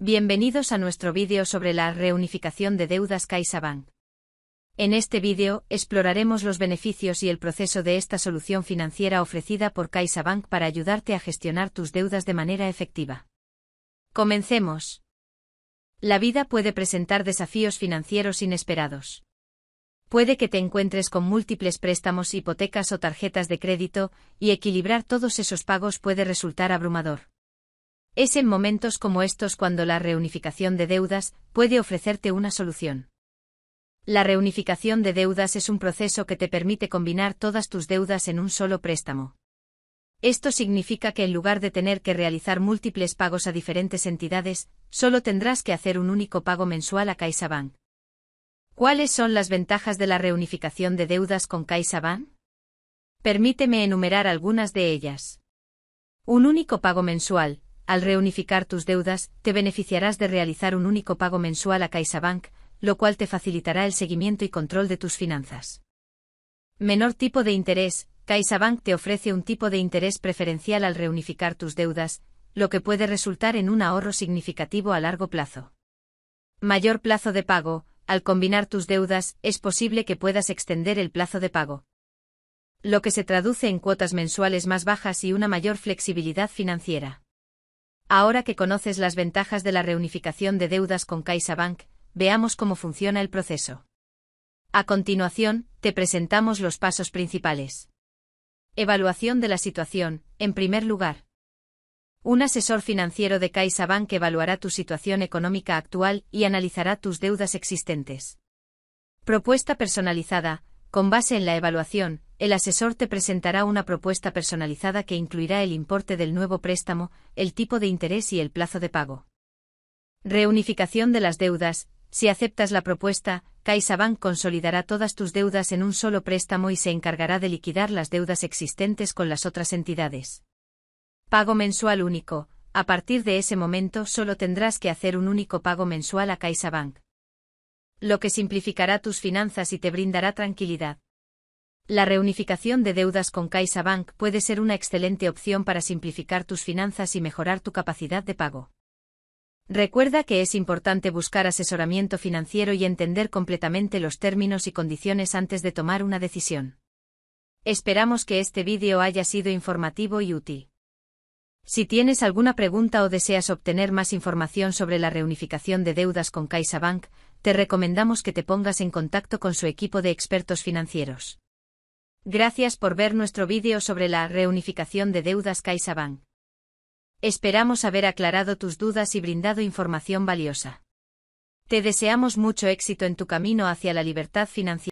Bienvenidos a nuestro vídeo sobre la reunificación de deudas CaixaBank. En este vídeo, exploraremos los beneficios y el proceso de esta solución financiera ofrecida por CaixaBank para ayudarte a gestionar tus deudas de manera efectiva. Comencemos. La vida puede presentar desafíos financieros inesperados. Puede que te encuentres con múltiples préstamos, hipotecas o tarjetas de crédito, y equilibrar todos esos pagos puede resultar abrumador. Es en momentos como estos cuando la reunificación de deudas puede ofrecerte una solución. La reunificación de deudas es un proceso que te permite combinar todas tus deudas en un solo préstamo. Esto significa que en lugar de tener que realizar múltiples pagos a diferentes entidades, solo tendrás que hacer un único pago mensual a CaixaBank. ¿Cuáles son las ventajas de la reunificación de deudas con CaixaBank? Permíteme enumerar algunas de ellas. Un único pago mensual, al reunificar tus deudas, te beneficiarás de realizar un único pago mensual a CaixaBank, lo cual te facilitará el seguimiento y control de tus finanzas. Menor tipo de interés, CaixaBank te ofrece un tipo de interés preferencial al reunificar tus deudas, lo que puede resultar en un ahorro significativo a largo plazo. Mayor plazo de pago, al combinar tus deudas, es posible que puedas extender el plazo de pago. Lo que se traduce en cuotas mensuales más bajas y una mayor flexibilidad financiera. Ahora que conoces las ventajas de la reunificación de deudas con CaixaBank, veamos cómo funciona el proceso. A continuación, te presentamos los pasos principales. Evaluación de la situación, en primer lugar. Un asesor financiero de CaixaBank evaluará tu situación económica actual y analizará tus deudas existentes. Propuesta personalizada, con base en la evaluación, el asesor te presentará una propuesta personalizada que incluirá el importe del nuevo préstamo, el tipo de interés y el plazo de pago. Reunificación de las deudas. Si aceptas la propuesta, CaixaBank consolidará todas tus deudas en un solo préstamo y se encargará de liquidar las deudas existentes con las otras entidades. Pago mensual único. A partir de ese momento solo tendrás que hacer un único pago mensual a CaixaBank. Lo que simplificará tus finanzas y te brindará tranquilidad. La reunificación de deudas con CaixaBank puede ser una excelente opción para simplificar tus finanzas y mejorar tu capacidad de pago. Recuerda que es importante buscar asesoramiento financiero y entender completamente los términos y condiciones antes de tomar una decisión. Esperamos que este vídeo haya sido informativo y útil. Si tienes alguna pregunta o deseas obtener más información sobre la reunificación de deudas con CaixaBank, te recomendamos que te pongas en contacto con su equipo de expertos financieros. Gracias por ver nuestro vídeo sobre la reunificación de deudas CaixaBank. Esperamos haber aclarado tus dudas y brindado información valiosa. Te deseamos mucho éxito en tu camino hacia la libertad financiera.